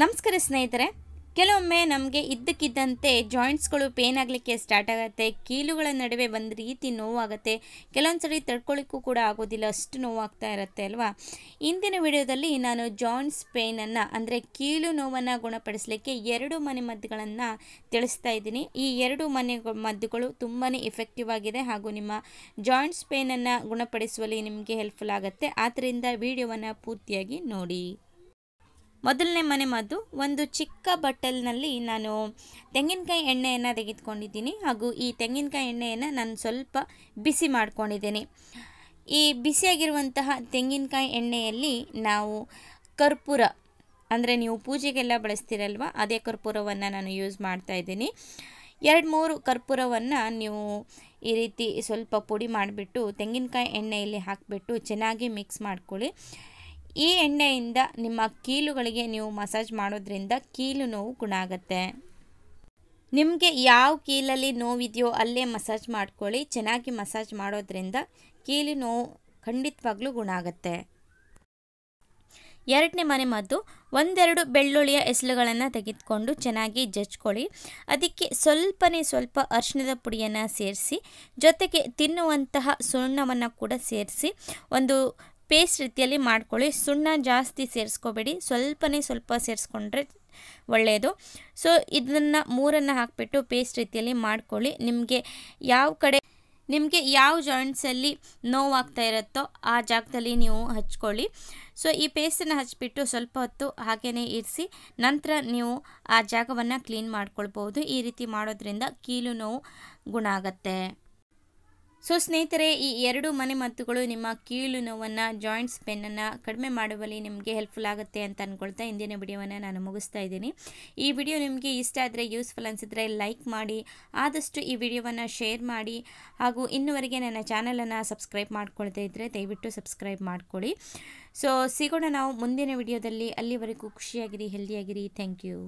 ನಮಸ್ಕಾರ ಸ್ನೇಹಿತರೆ ಕೆಲವೊಮ್ಮೆ ನಮಗೆ ಇದ್ದಕ್ಕಿದ್ದಂತೆ ಜಾಯಿಂಟ್ಸ್ಗಳು ಪೇನ್ ಆಗಲಿಕ್ಕೆ ಸ್ಟಾರ್ಟ್ ಆಗುತ್ತೆ ಕೀಲುಗಳ ನಡುವೆ ಒಂದು ರೀತಿ ನೋವಾಗುತ್ತೆ ಕೆಲವೊಂದು ಸರಿ ತಡ್ಕೊಳ್ಳಿಕ್ಕೂ ಕೂಡ ಆಗೋದಿಲ್ಲ ಅಷ್ಟು ನೋವಾಗ್ತಾ ಇರುತ್ತೆ ಅಲ್ವಾ ಇಂದಿನ ವಿಡಿಯೋದಲ್ಲಿ ನಾನು ಜಾಯಿಂಟ್ಸ್ ಪೇನನ್ನು ಅಂದರೆ ಕೀಲು ನೋವನ್ನು ಗುಣಪಡಿಸಲಿಕ್ಕೆ ಎರಡು ಮನೆ ಮದ್ದುಗಳನ್ನು ತಿಳಿಸ್ತಾ ಇದ್ದೀನಿ ಈ ಎರಡು ಮನೆ ಮದ್ದುಗಳು ತುಂಬಾ ಎಫೆಕ್ಟಿವ್ ಆಗಿದೆ ಹಾಗೂ ನಿಮ್ಮ ಜಾಯಿಂಟ್ಸ್ ಪೇನನ್ನು ಗುಣಪಡಿಸುವಲ್ಲಿ ನಿಮಗೆ ಹೆಲ್ಪ್ಫುಲ್ ಆಗುತ್ತೆ ಆದ್ದರಿಂದ ವಿಡಿಯೋವನ್ನು ಪೂರ್ತಿಯಾಗಿ ನೋಡಿ ಮೊದಲನೇ ಮನೆ ಮದ್ದು ಒಂದು ಚಿಕ್ಕ ಬಟ್ಟಲ್ನಲ್ಲಿ ನಾನು ತೆಂಗಿನಕಾಯಿ ಎಣ್ಣೆಯನ್ನು ತೆಗೆದುಕೊಂಡಿದ್ದೀನಿ ಹಾಗೂ ಈ ತೆಂಗಿನಕಾಯಿ ಎಣ್ಣೆಯನ್ನು ನಾನು ಸ್ವಲ್ಪ ಬಿಸಿ ಮಾಡ್ಕೊಂಡಿದ್ದೀನಿ ಈ ಬಿಸಿಯಾಗಿರುವಂತಹ ತೆಂಗಿನಕಾಯಿ ಎಣ್ಣೆಯಲ್ಲಿ ನಾವು ಕರ್ಪೂರ ಅಂದರೆ ನೀವು ಪೂಜೆಗೆಲ್ಲ ಬಳಸ್ತೀರಲ್ವ ಅದೇ ಕರ್ಪೂರವನ್ನು ನಾನು ಯೂಸ್ ಮಾಡ್ತಾ ಇದ್ದೀನಿ ಎರಡು ಮೂರು ಕರ್ಪೂರವನ್ನು ನೀವು ಈ ರೀತಿ ಸ್ವಲ್ಪ ಪುಡಿ ಮಾಡಿಬಿಟ್ಟು ತೆಂಗಿನಕಾಯಿ ಎಣ್ಣೆಯಲ್ಲಿ ಹಾಕಿಬಿಟ್ಟು ಚೆನ್ನಾಗಿ ಮಿಕ್ಸ್ ಮಾಡ್ಕೊಳ್ಳಿ ಈ ಎಣ್ಣೆಯಿಂದ ನಿಮ್ಮ ಕೀಲುಗಳಿಗೆ ನೀವು ಮಸಾಜ್ ಮಾಡೋದ್ರಿಂದ ಕೀಲು ನೋವು ಗುಣ ಆಗುತ್ತೆ ನಿಮಗೆ ಯಾವ ಕೀಲಲ್ಲಿ ನೋವಿದೆಯೋ ಅಲ್ಲೇ ಮಸಾಜ್ ಮಾಡ್ಕೊಳ್ಳಿ ಚೆನ್ನಾಗಿ ಮಸಾಜ್ ಮಾಡೋದ್ರಿಂದ ಕೀಲು ನೋವು ಖಂಡಿತವಾಗ್ಲೂ ಗುಣ ಆಗುತ್ತೆ ಎರಡನೇ ಮನೆ ಮದ್ದು ಒಂದೆರಡು ಬೆಳ್ಳುಳ್ಳಿಯ ಎಸಲುಗಳನ್ನು ತೆಗೆದುಕೊಂಡು ಚೆನ್ನಾಗಿ ಜಚ್ಕೊಳ್ಳಿ ಅದಕ್ಕೆ ಸ್ವಲ್ಪನೇ ಸ್ವಲ್ಪ ಅರಿಶಿಣದ ಪುಡಿಯನ್ನು ಸೇರಿಸಿ ಜೊತೆಗೆ ತಿನ್ನುವಂತಹ ಸುಣ್ಣವನ್ನು ಕೂಡ ಸೇರಿಸಿ ಒಂದು ಪೇಸ್ಟ್ ರೀತಿಯಲ್ಲಿ ಮಾಡ್ಕೊಳ್ಳಿ ಸುಣ್ಣ ಜಾಸ್ತಿ ಸೇರಿಸ್ಕೋಬೇಡಿ ಸ್ವಲ್ಪನೇ ಸ್ವಲ್ಪ ಸೇರಿಸ್ಕೊಂಡ್ರೆ ಒಳ್ಳೆಯದು ಸೊ ಇದನ್ನು ಮೂರನ್ನು ಹಾಕಿಬಿಟ್ಟು ಪೇಸ್ಟ್ ರೀತಿಯಲ್ಲಿ ಮಾಡ್ಕೊಳ್ಳಿ ನಿಮಗೆ ಯಾವ ಕಡೆ ನಿಮಗೆ ಯಾವ ಜಾಯಿಂಟ್ಸಲ್ಲಿ ನೋವಾಗ್ತಾ ಇರುತ್ತೋ ಆ ಜಾಗದಲ್ಲಿ ನೀವು ಹಚ್ಕೊಳ್ಳಿ ಸೊ ಈ ಪೇಸ್ಟನ್ನು ಹಚ್ಚಿಬಿಟ್ಟು ಸ್ವಲ್ಪ ಹೊತ್ತು ಹಾಗೆಯೇ ಇರಿಸಿ ನಂತರ ನೀವು ಆ ಜಾಗವನ್ನು ಕ್ಲೀನ್ ಮಾಡ್ಕೊಳ್ಬೋದು ಈ ರೀತಿ ಮಾಡೋದ್ರಿಂದ ಕೀಲು ನೋವು ಗುಣ ಆಗುತ್ತೆ ಸೊ ಸ್ನೇಹಿತರೆ ಈ ಎರಡು ಮನೆಮತ್ತುಗಳು ನಿಮ್ಮ ಕೀಳು ನೋವನ್ನು ಜಾಯಿಂಟ್ಸ್ ಪೆನ್ನನ್ನು ಕಡಿಮೆ ಮಾಡುವಲ್ಲಿ ನಿಮಗೆ ಹೆಲ್ಪ್ಫುಲ್ ಆಗುತ್ತೆ ಅಂತ ಅಂದ್ಕೊಳ್ತಾ ಇಂದಿನ ವಿಡಿಯೋವನ್ನು ನಾನು ಮುಗಿಸ್ತಾ ಇದ್ದೀನಿ ಈ ವಿಡಿಯೋ ನಿಮಗೆ ಇಷ್ಟ ಆದರೆ ಯೂಸ್ಫುಲ್ ಅನಿಸಿದ್ರೆ ಲೈಕ್ ಮಾಡಿ ಆದಷ್ಟು ಈ ವಿಡಿಯೋವನ್ನು ಶೇರ್ ಮಾಡಿ ಹಾಗೂ ಇನ್ನುವರೆಗೆ ನನ್ನ ಚಾನಲನ್ನು ಸಬ್ಸ್ಕ್ರೈಬ್ ಮಾಡ್ಕೊಳ್ತಾ ಇದ್ದರೆ ದಯವಿಟ್ಟು ಸಬ್ಸ್ಕ್ರೈಬ್ ಮಾಡಿಕೊಳ್ಳಿ ಸೊ ಸಿಗೋಣ ನಾವು ಮುಂದಿನ ವಿಡಿಯೋದಲ್ಲಿ ಅಲ್ಲಿವರೆಗೂ ಖುಷಿಯಾಗಿರಿ ಹೆಲ್ದಿಯಾಗಿರಿ ಥ್ಯಾಂಕ್ ಯು